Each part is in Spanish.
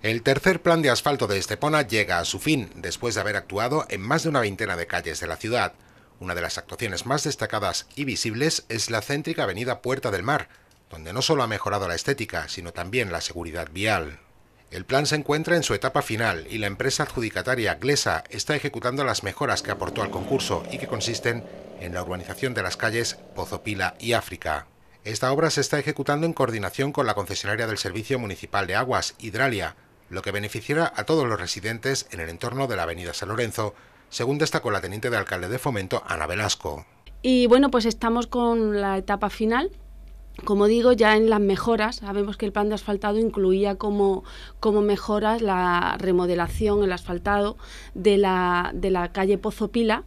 El tercer plan de asfalto de Estepona llega a su fin después de haber actuado en más de una veintena de calles de la ciudad. Una de las actuaciones más destacadas y visibles es la céntrica avenida Puerta del Mar, donde no solo ha mejorado la estética, sino también la seguridad vial. El plan se encuentra en su etapa final y la empresa adjudicataria Glesa está ejecutando las mejoras que aportó al concurso y que consisten en la urbanización de las calles Pozopila y África. Esta obra se está ejecutando en coordinación con la concesionaria del Servicio Municipal de Aguas, Hidralia, lo que beneficiará a todos los residentes en el entorno de la Avenida San Lorenzo, según destacó la teniente de alcalde de Fomento, Ana Velasco. Y bueno, pues estamos con la etapa final, como digo, ya en las mejoras, sabemos que el plan de asfaltado incluía como, como mejoras la remodelación, el asfaltado de la, de la calle Pozo Pila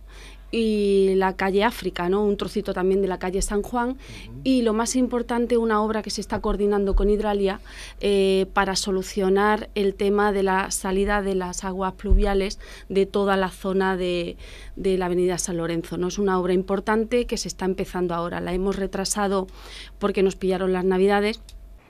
y la calle África, ¿no? un trocito también de la calle San Juan. Y lo más importante, una obra que se está coordinando con Hidralia eh, para solucionar el tema de la salida de las aguas pluviales de toda la zona de, de la avenida San Lorenzo. ¿no? Es una obra importante que se está empezando ahora. La hemos retrasado porque nos pillaron las navidades.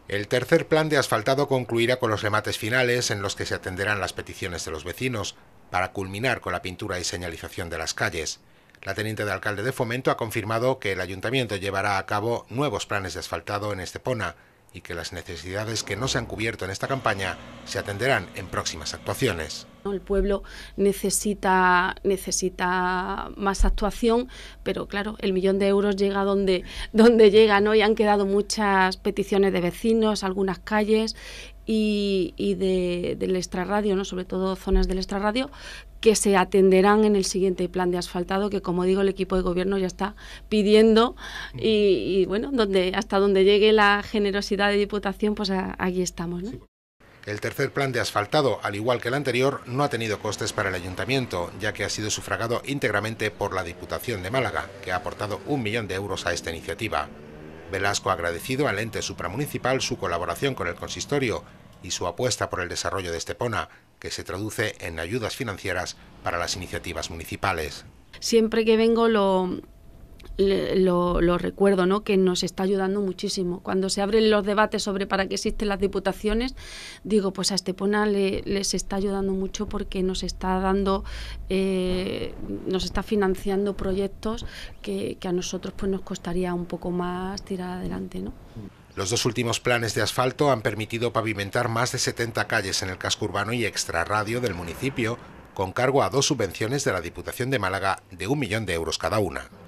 El tercer plan de asfaltado concluirá con los remates finales en los que se atenderán las peticiones de los vecinos para culminar con la pintura y señalización de las calles. La teniente de alcalde de Fomento ha confirmado que el ayuntamiento llevará a cabo nuevos planes de asfaltado en Estepona y que las necesidades que no se han cubierto en esta campaña se atenderán en próximas actuaciones. El pueblo necesita, necesita más actuación, pero claro, el millón de euros llega donde, donde llega, ¿no? Y han quedado muchas peticiones de vecinos, algunas calles y, del extrarradio, ¿no? sobre todo zonas del extrarradio, que se atenderán en el siguiente plan de asfaltado, que como digo, el equipo de gobierno ya está pidiendo y, bueno, donde, hasta donde llegue la generosidad de Diputación, pues allí estamos. ¿no? El tercer plan de asfaltado, al igual que el anterior, no ha tenido costes para el ayuntamiento, ya que ha sido sufragado íntegramente por la Diputación de Málaga, que ha aportado un millón de euros a esta iniciativa. Velasco ha agradecido al ente supramunicipal su colaboración con el consistorio y su apuesta por el desarrollo de Estepona, que se traduce en ayudas financieras para las iniciativas municipales siempre que vengo lo, lo, recuerdo, que nos está ayudando muchísimo. Cuando se abren los debates sobre para qué existen las diputaciones, digo, pues a Estepona le, les está ayudando mucho porque nos está dando, eh, nos está financiando proyectos que, a nosotros pues nos costaría un poco más tirar adelante. Los dos últimos planes de asfalto han permitido pavimentar más de 70 calles en el casco urbano y extrarradio del municipio, con cargo a dos subvenciones de la Diputación de Málaga de un millón de euros cada una.